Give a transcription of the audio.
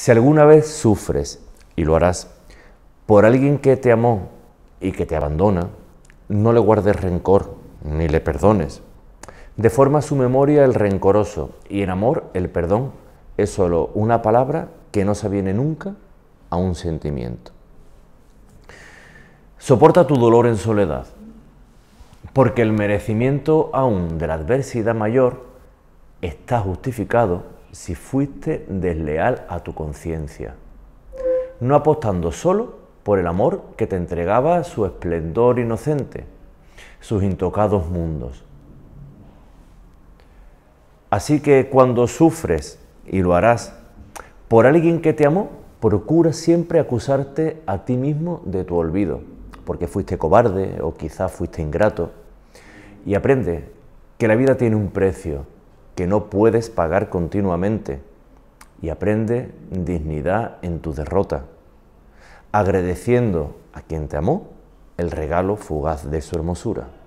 Si alguna vez sufres, y lo harás, por alguien que te amó y que te abandona, no le guardes rencor ni le perdones. De forma su memoria el rencoroso y en amor el perdón es solo una palabra que no se viene nunca a un sentimiento. Soporta tu dolor en soledad, porque el merecimiento aún de la adversidad mayor está justificado si fuiste desleal a tu conciencia, no apostando solo por el amor que te entregaba su esplendor inocente, sus intocados mundos. Así que cuando sufres, y lo harás, por alguien que te amó, procura siempre acusarte a ti mismo de tu olvido, porque fuiste cobarde o quizás fuiste ingrato. Y aprende que la vida tiene un precio que no puedes pagar continuamente y aprende dignidad en tu derrota, agradeciendo a quien te amó el regalo fugaz de su hermosura.